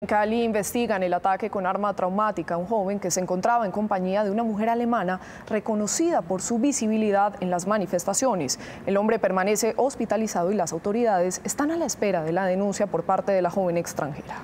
En Cali investigan el ataque con arma traumática a un joven que se encontraba en compañía de una mujer alemana reconocida por su visibilidad en las manifestaciones. El hombre permanece hospitalizado y las autoridades están a la espera de la denuncia por parte de la joven extranjera.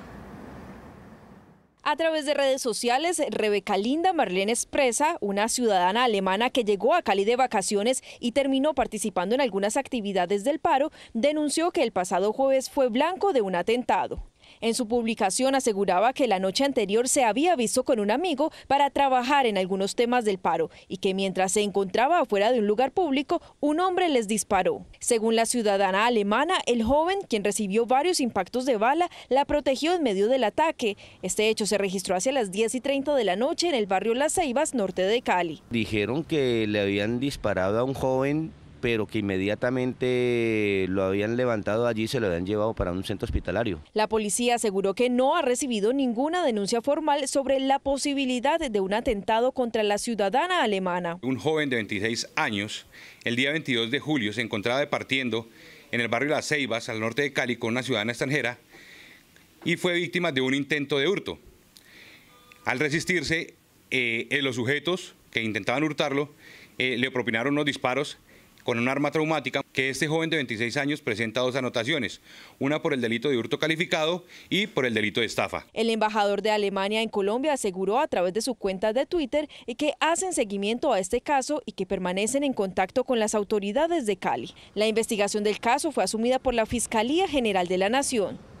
A través de redes sociales, Rebeca Linda Marlene Expresa, una ciudadana alemana que llegó a Cali de vacaciones y terminó participando en algunas actividades del paro, denunció que el pasado jueves fue blanco de un atentado. En su publicación aseguraba que la noche anterior se había visto con un amigo para trabajar en algunos temas del paro y que mientras se encontraba afuera de un lugar público, un hombre les disparó. Según la ciudadana alemana, el joven, quien recibió varios impactos de bala, la protegió en medio del ataque. Este hecho se registró hacia las 10 y 30 de la noche en el barrio Las Ceibas, norte de Cali. Dijeron que le habían disparado a un joven pero que inmediatamente lo habían levantado allí y se lo habían llevado para un centro hospitalario. La policía aseguró que no ha recibido ninguna denuncia formal sobre la posibilidad de un atentado contra la ciudadana alemana. Un joven de 26 años, el día 22 de julio, se encontraba departiendo en el barrio Las Ceibas, al norte de Cali, con una ciudadana extranjera y fue víctima de un intento de hurto. Al resistirse, eh, eh, los sujetos que intentaban hurtarlo eh, le propinaron unos disparos con un arma traumática, que este joven de 26 años presenta dos anotaciones, una por el delito de hurto calificado y por el delito de estafa. El embajador de Alemania en Colombia aseguró a través de su cuenta de Twitter que hacen seguimiento a este caso y que permanecen en contacto con las autoridades de Cali. La investigación del caso fue asumida por la Fiscalía General de la Nación.